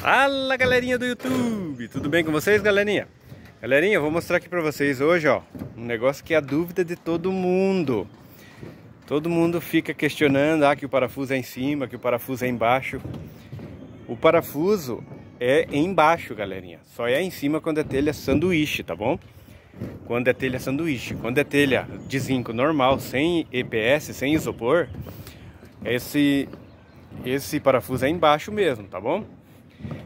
Fala galerinha do YouTube, tudo bem com vocês galerinha? Galerinha, eu vou mostrar aqui pra vocês hoje ó, um negócio que é a dúvida de todo mundo Todo mundo fica questionando, ah que o parafuso é em cima, que o parafuso é embaixo O parafuso é embaixo galerinha, só é em cima quando é telha sanduíche, tá bom? Quando é telha sanduíche, quando é telha de zinco normal, sem EPS, sem isopor Esse, esse parafuso é embaixo mesmo, tá bom?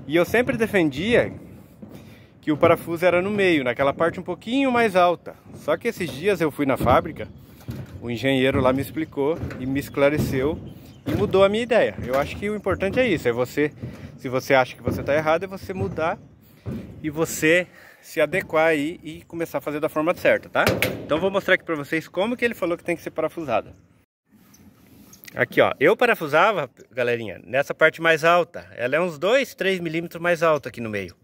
E eu sempre defendia que o parafuso era no meio, naquela parte um pouquinho mais alta. Só que esses dias eu fui na fábrica, o engenheiro lá me explicou e me esclareceu e mudou a minha ideia. Eu acho que o importante é isso, é você, se você acha que você está errado, é você mudar e você se adequar aí e começar a fazer da forma certa, tá? Então vou mostrar aqui para vocês como que ele falou que tem que ser parafusada. Aqui, ó. Eu parafusava, galerinha, nessa parte mais alta. Ela é uns 2, 3 milímetros mais alta aqui no meio.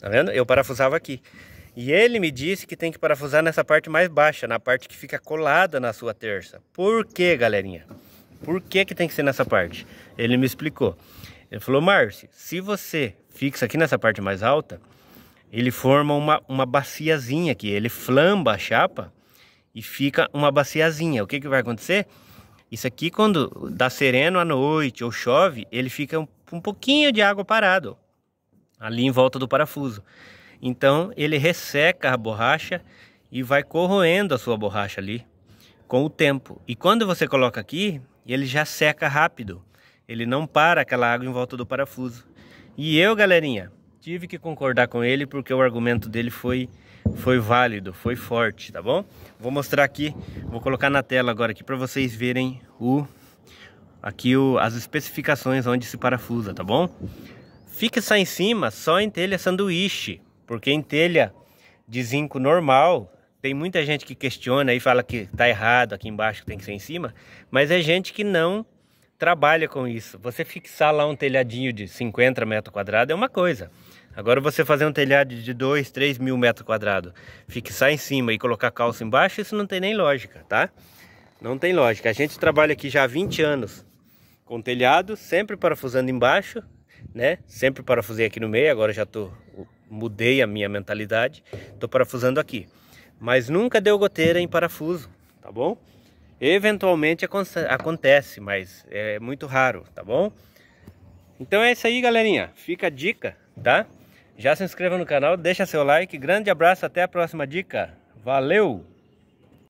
Tá vendo? Eu parafusava aqui. E ele me disse que tem que parafusar nessa parte mais baixa, na parte que fica colada na sua terça. Por que, galerinha? Por que, que tem que ser nessa parte? Ele me explicou. Ele falou, Márcio, se você fixa aqui nessa parte mais alta, ele forma uma, uma baciazinha aqui. Ele flamba a chapa e fica uma baciazinha. O que, que vai acontecer? Isso aqui, quando dá sereno à noite ou chove, ele fica um, um pouquinho de água parado ali em volta do parafuso. Então ele resseca a borracha e vai corroendo a sua borracha ali com o tempo. E quando você coloca aqui, ele já seca rápido. Ele não para aquela água em volta do parafuso. E eu, galerinha, Tive que concordar com ele porque o argumento dele foi foi válido, foi forte, tá bom? Vou mostrar aqui, vou colocar na tela agora aqui para vocês verem o aqui o, as especificações onde se parafusa, tá bom? Fixa em cima só em telha sanduíche, porque em telha de zinco normal, tem muita gente que questiona e fala que tá errado aqui embaixo, que tem que ser em cima, mas é gente que não trabalha com isso. Você fixar lá um telhadinho de 50 metros quadrados é uma coisa. Agora você fazer um telhado de 2, 3 mil metros quadrados, fixar em cima e colocar calça embaixo, isso não tem nem lógica, tá? Não tem lógica. A gente trabalha aqui já há 20 anos com telhado, sempre parafusando embaixo, né? Sempre parafusei aqui no meio, agora já tô mudei a minha mentalidade, tô parafusando aqui. Mas nunca deu goteira em parafuso, tá bom? Eventualmente acontece, mas é muito raro, tá bom? Então é isso aí, galerinha. Fica a dica, tá? Já se inscreva no canal, deixa seu like. Grande abraço, até a próxima dica. Valeu!